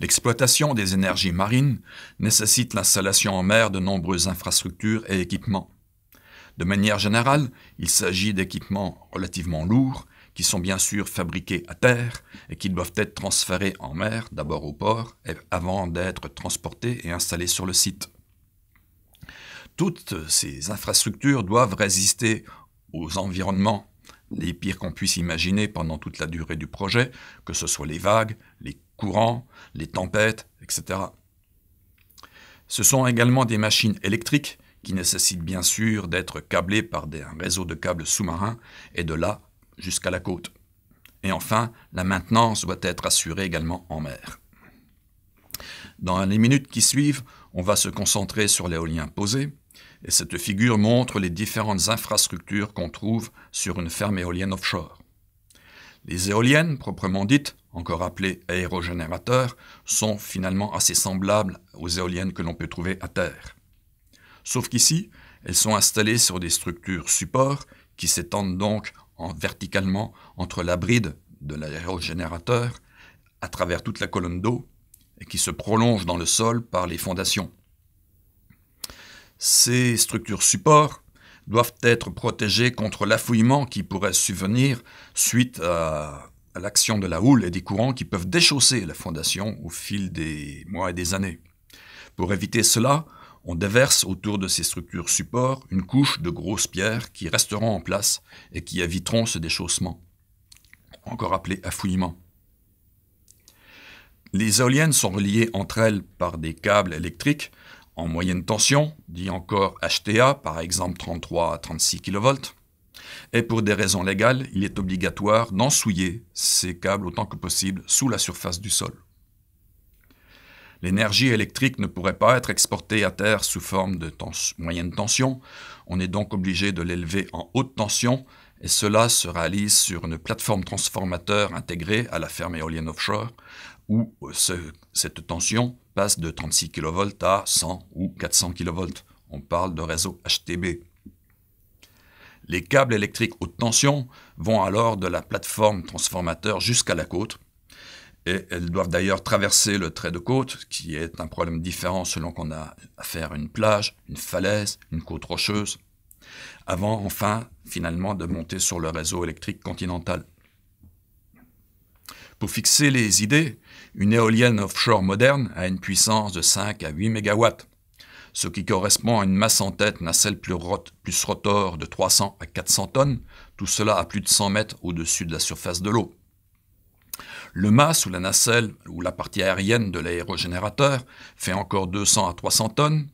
L'exploitation des énergies marines nécessite l'installation en mer de nombreuses infrastructures et équipements. De manière générale, il s'agit d'équipements relativement lourds qui sont bien sûr fabriqués à terre et qui doivent être transférés en mer, d'abord au port, avant d'être transportés et installés sur le site. Toutes ces infrastructures doivent résister aux environnements les pires qu'on puisse imaginer pendant toute la durée du projet, que ce soit les vagues, les courants, les tempêtes, etc. Ce sont également des machines électriques qui nécessitent bien sûr d'être câblées par des, un réseau de câbles sous-marins et de là jusqu'à la côte. Et enfin, la maintenance doit être assurée également en mer. Dans les minutes qui suivent, on va se concentrer sur l'éolien posé, et cette figure montre les différentes infrastructures qu'on trouve sur une ferme éolienne offshore. Les éoliennes, proprement dites, encore appelées aérogénérateurs, sont finalement assez semblables aux éoliennes que l'on peut trouver à terre. Sauf qu'ici, elles sont installées sur des structures supports qui s'étendent donc en verticalement entre la bride de l'aérogénérateur à travers toute la colonne d'eau et qui se prolongent dans le sol par les fondations. Ces structures support doivent être protégées contre l'affouillement qui pourrait subvenir suite à, l'action de la houle et des courants qui peuvent déchausser la fondation au fil des mois et des années. Pour éviter cela, on déverse autour de ces structures support une couche de grosses pierres qui resteront en place et qui éviteront ce déchaussement, encore appelé affouillement. Les éoliennes sont reliées entre elles par des câbles électriques en moyenne tension, dit encore HTA, par exemple 33 à 36 kV. Et pour des raisons légales, il est obligatoire d'ensouiller ces câbles autant que possible sous la surface du sol. L'énergie électrique ne pourrait pas être exportée à terre sous forme de moyenne tension. On est donc obligé de l'élever en haute tension et cela se réalise sur une plateforme transformateur intégrée à la ferme éolienne offshore où euh, cette tension passe de 36 kV à 100 ou 400 kV. On parle de réseau HTB. Les câbles électriques haute tension vont alors de la plateforme transformateur jusqu'à la côte. Et elles doivent d'ailleurs traverser le trait de côte, qui est un problème différent selon qu'on a affaire à une plage, une falaise, une côte rocheuse, avant enfin finalement de monter sur le réseau électrique continental fixer les idées, une éolienne offshore moderne a une puissance de 5 à 8 MW, ce qui correspond à une masse en tête nacelle plus, rotor de 300 à 400 tonnes, tout cela à plus de 100 mètres au-dessus de la surface de l'eau. Le mât ou la nacelle ou la partie aérienne de l'aérogénérateur fait encore 200 à 300 tonnes.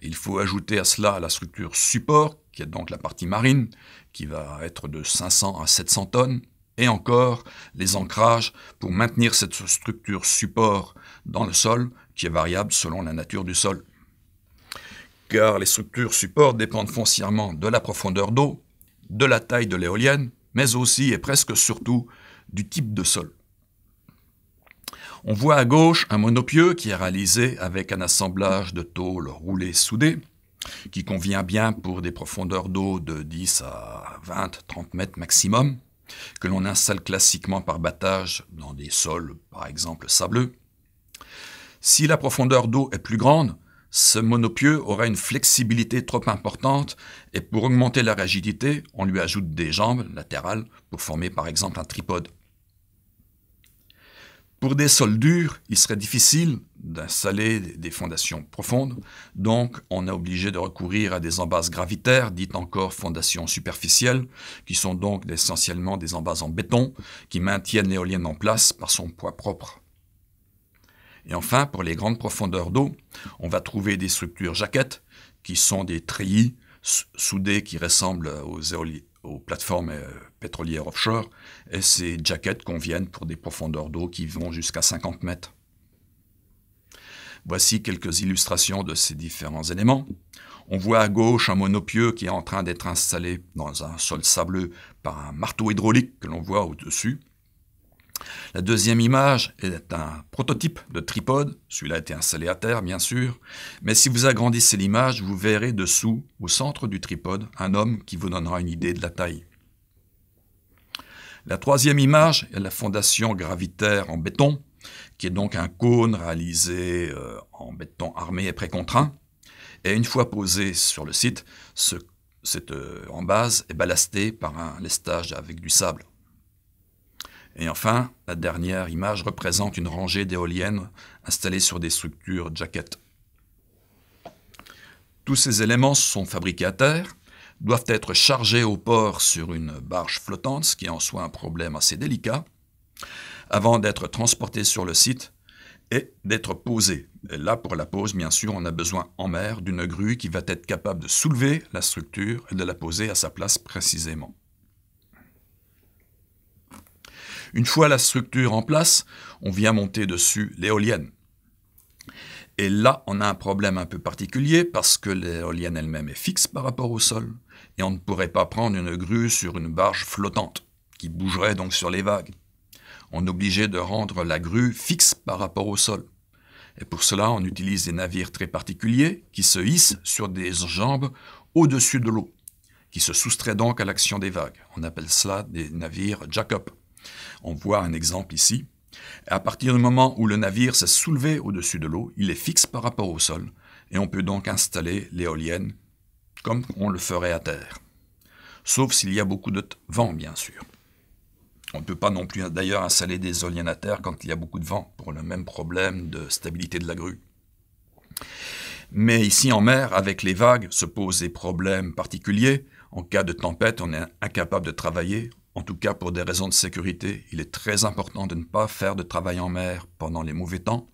Il faut ajouter à cela la structure support, qui est donc la partie marine, qui va être de 500 à 700 tonnes, et encore les ancrages pour maintenir cette structure support dans le sol qui est variable selon la nature du sol. Car les structures support dépendent foncièrement de la profondeur d'eau, de la taille de l'éolienne, mais aussi et presque surtout du type de sol. On voit à gauche un monopieux qui est réalisé avec un assemblage de tôles roulées soudées, qui convient bien pour des profondeurs d'eau de 10 à 20, 30 mètres maximum que l'on installe classiquement par battage dans des sols, par exemple sableux. Si la profondeur d'eau est plus grande, ce monopieu aura une flexibilité trop importante et pour augmenter la rigidité, on lui ajoute des jambes latérales pour former par exemple un tripode. Pour des sols durs, il serait difficile d'installer des fondations profondes, donc on est obligé de recourir à des embasses gravitaires, dites encore fondations superficielles, qui sont donc essentiellement des embases en béton, qui maintiennent l'éolienne en place par son poids propre. Et enfin, pour les grandes profondeurs d'eau, on va trouver des structures jaquettes, qui sont des treillis soudés qui ressemblent aux, éoliennes aux plateformes euh, pétrolières offshore, et ces jackets conviennent pour des profondeurs d'eau qui vont jusqu'à 50 mètres. Voici quelques illustrations de ces différents éléments. On voit à gauche un monopieux qui est en train d'être installé dans un sol sableux par un marteau hydraulique que l'on voit au-dessus. La deuxième image est un prototype de tripode, celui-là a été installé à terre bien sûr, mais si vous agrandissez l'image, vous verrez dessous, au centre du tripode, un homme qui vous donnera une idée de la taille. La troisième image est la fondation gravitaire en béton, qui est donc un cône réalisé euh, en béton armé et précontraint. Et une fois posé sur le site, cette euh, en base est ballastée par un lestage avec du sable. Et enfin, la dernière image représente une rangée d'éoliennes installées sur des structures jacket. Tous ces éléments sont fabriqués à terre, doivent être chargés au port sur une barge flottante, ce qui est en soi un problème assez délicat, avant d'être transportés sur le site et d'être posés. Et là, pour la pose, bien sûr, on a besoin en mer d'une grue qui va être capable de soulever la structure et de la poser à sa place précisément. Une fois la structure en place, on vient monter dessus l'éolienne. Et là, on a un problème un peu particulier parce que l'éolienne elle-même est fixe par rapport au sol et on ne pourrait pas prendre une grue sur une barge flottante qui bougerait donc sur les vagues. On est obligé de rendre la grue fixe par rapport au sol. Et pour cela, on utilise des navires très particuliers qui se hissent sur des jambes au-dessus de l'eau, qui se soustraient donc à l'action des vagues. On appelle cela des navires jack on voit un exemple ici. À partir du moment où le navire s'est soulevé au-dessus de l'eau, il est fixe par rapport au sol et on peut donc installer l'éolienne comme on le ferait à terre. Sauf s'il y a beaucoup de vent, bien sûr. On ne peut pas non plus d'ailleurs installer des éoliennes à terre quand il y a beaucoup de vent, pour le même problème de stabilité de la grue. Mais ici en mer, avec les vagues, se posent des problèmes particuliers. En cas de tempête, on est incapable de travailler, en tout cas, pour des raisons de sécurité, il est très important de ne pas faire de travail en mer pendant les mauvais temps.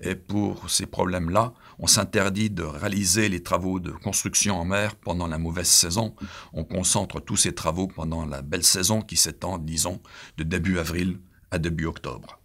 Et pour ces problèmes-là, on s'interdit de réaliser les travaux de construction en mer pendant la mauvaise saison. On concentre tous ces travaux pendant la belle saison qui s'étend, disons, de début avril à début octobre.